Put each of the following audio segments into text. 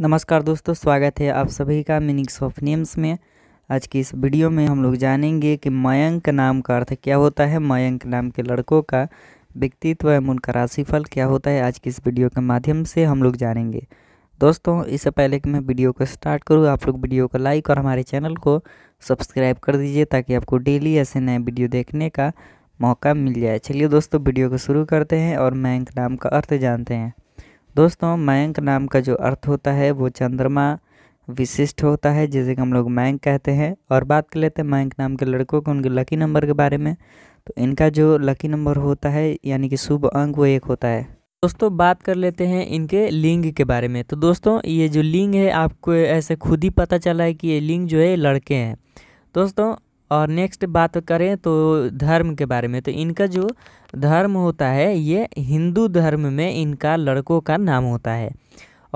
नमस्कार दोस्तों स्वागत है आप सभी का मीनिंग्स ऑफ नेम्स में आज की इस वीडियो में हम लोग जानेंगे कि मयंक नाम का अर्थ क्या होता है मयंक नाम के लड़कों का व्यक्तित्व एवं उनका राशिफल क्या होता है आज की इस वीडियो के माध्यम से हम लोग जानेंगे दोस्तों इससे पहले कि मैं वीडियो को स्टार्ट करूँ आप लोग वीडियो को लाइक और हमारे चैनल को सब्सक्राइब कर दीजिए ताकि आपको डेली ऐसे नए वीडियो देखने का मौका मिल जाए चलिए दोस्तों वीडियो को शुरू करते हैं और मयंक नाम का अर्थ जानते हैं दोस्तों मयंक नाम का जो अर्थ होता है वो चंद्रमा विशिष्ट होता है जिसे हम लोग मयंक कहते हैं और बात कर लेते हैं मयंक नाम के लड़कों के उनके लकी नंबर के बारे में तो इनका जो लकी नंबर होता है यानी कि शुभ अंक वो एक होता है दोस्तों बात कर लेते हैं इनके लिंग के बारे में तो दोस्तों ये जो लिंग है आपको ऐसे खुद ही पता चला है कि ये लिंग जो है लड़के हैं दोस्तों और नेक्स्ट बात करें तो धर्म के बारे में तो इनका जो धर्म होता है ये हिंदू धर्म में इनका लड़कों का नाम होता है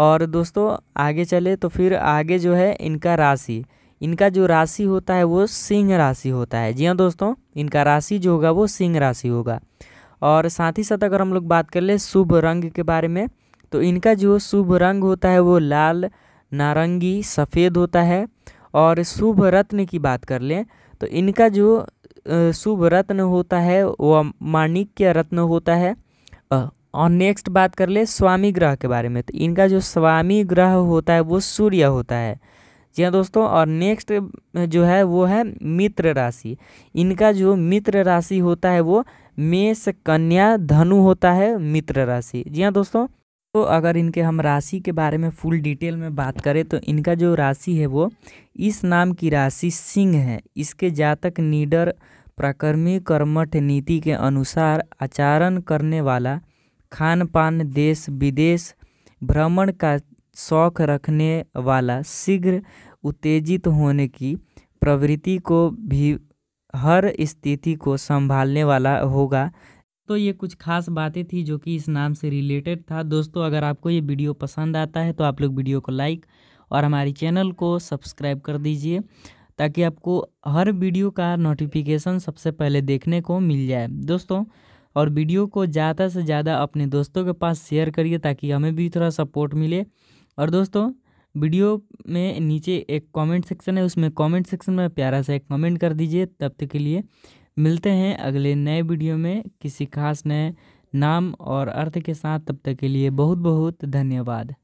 और दोस्तों आगे चले तो फिर आगे जो है इनका राशि इनका जो राशि होता है वो सिंह राशि होता है जी हाँ दोस्तों इनका राशि जो होगा वो सिंह राशि होगा और साथ ही साथ अगर हम लोग बात कर ले शुभ रंग के बारे में तो इनका जो शुभ रंग होता है वो लाल नारंगी सफ़ेद होता है और शुभ रत्न की बात कर लें तो इनका जो शुभ रत्न होता है वह माणिक्य रत्न होता है और नेक्स्ट बात कर ले स्वामी ग्रह के बारे में तो इनका जो स्वामी ग्रह होता है वो सूर्य होता है जी हाँ दोस्तों और नेक्स्ट जो है वो है मित्र राशि इनका जो मित्र राशि होता है वो मेष कन्या धनु होता है मित्र राशि जी हाँ दोस्तों तो अगर इनके हम राशि के बारे में फुल डिटेल में बात करें तो इनका जो राशि है वो इस नाम की राशि सिंह है इसके जातक निडर प्रकर्मी कर्मठ नीति के अनुसार आचरण करने वाला खान पान देश विदेश भ्रमण का शौक रखने वाला शीघ्र उत्तेजित होने की प्रवृत्ति को भी हर स्थिति को संभालने वाला होगा दोस्तों ये कुछ खास बातें थी जो कि इस नाम से रिलेटेड था दोस्तों अगर आपको ये वीडियो पसंद आता है तो आप लोग वीडियो को लाइक और हमारी चैनल को सब्सक्राइब कर दीजिए ताकि आपको हर वीडियो का नोटिफिकेशन सबसे पहले देखने को मिल जाए दोस्तों और वीडियो को ज़्यादा से ज़्यादा अपने दोस्तों के पास शेयर करिए ताकि हमें भी थोड़ा सपोर्ट मिले और दोस्तों वीडियो में नीचे एक कमेंट सेक्शन है उसमें कमेंट सेक्शन में प्यारा सा एक कमेंट कर दीजिए तब तक के लिए मिलते हैं अगले नए वीडियो में किसी खास नए नाम और अर्थ के साथ तब तक के लिए बहुत बहुत धन्यवाद